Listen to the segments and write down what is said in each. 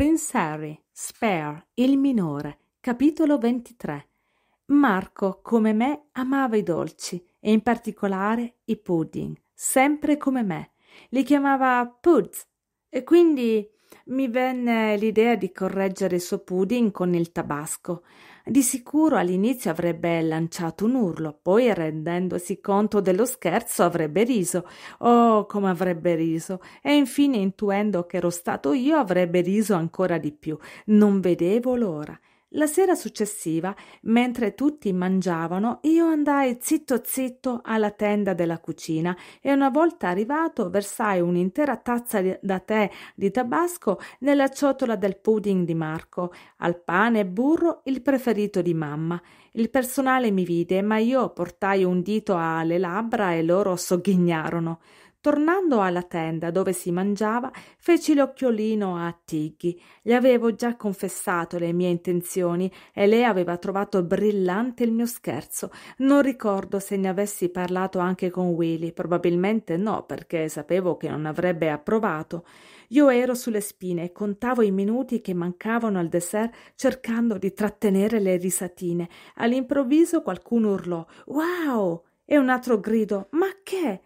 Prince Harry, Spare, il minore, capitolo 23. Marco, come me, amava i dolci e in particolare i pudding, sempre come me. Li chiamava Puds e quindi mi venne l'idea di correggere il suo pudding con il tabasco. Di sicuro all'inizio avrebbe lanciato un urlo, poi rendendosi conto dello scherzo avrebbe riso. Oh, come avrebbe riso! E infine, intuendo che ero stato io, avrebbe riso ancora di più. Non vedevo l'ora. La sera successiva, mentre tutti mangiavano, io andai zitto zitto alla tenda della cucina e una volta arrivato versai un'intera tazza da tè di tabasco nella ciotola del pudding di Marco, al pane e burro il preferito di mamma. Il personale mi vide, ma io portai un dito alle labbra e loro sogghignarono. Tornando alla tenda dove si mangiava, feci l'occhiolino a Tiggy. Gli avevo già confessato le mie intenzioni e lei aveva trovato brillante il mio scherzo. Non ricordo se ne avessi parlato anche con Willy, probabilmente no, perché sapevo che non avrebbe approvato. Io ero sulle spine e contavo i minuti che mancavano al dessert cercando di trattenere le risatine. All'improvviso qualcuno urlò: Wow! e un altro grido: Ma che?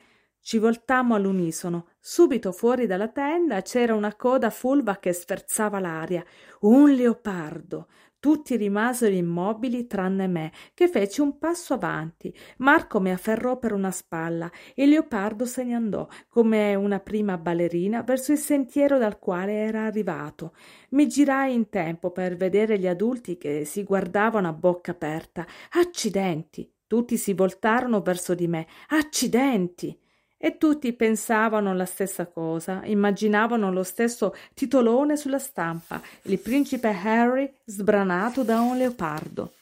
Ci voltammo all'unisono. Subito fuori dalla tenda c'era una coda fulva che sferzava l'aria. Un leopardo. Tutti rimasero immobili tranne me, che feci un passo avanti. Marco mi afferrò per una spalla. Il leopardo se ne andò, come una prima ballerina, verso il sentiero dal quale era arrivato. Mi girai in tempo per vedere gli adulti che si guardavano a bocca aperta. Accidenti! Tutti si voltarono verso di me. Accidenti! E tutti pensavano la stessa cosa, immaginavano lo stesso titolone sulla stampa, il principe Harry sbranato da un leopardo.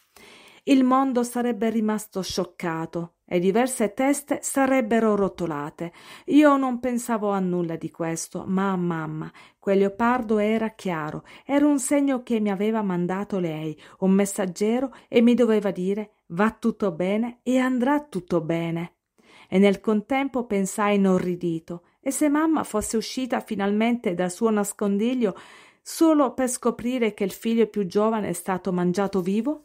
Il mondo sarebbe rimasto scioccato e diverse teste sarebbero rotolate. Io non pensavo a nulla di questo, ma mamma, quel leopardo era chiaro, era un segno che mi aveva mandato lei, un messaggero, e mi doveva dire va tutto bene e andrà tutto bene e nel contempo pensai inorridito e se mamma fosse uscita finalmente dal suo nascondiglio solo per scoprire che il figlio più giovane è stato mangiato vivo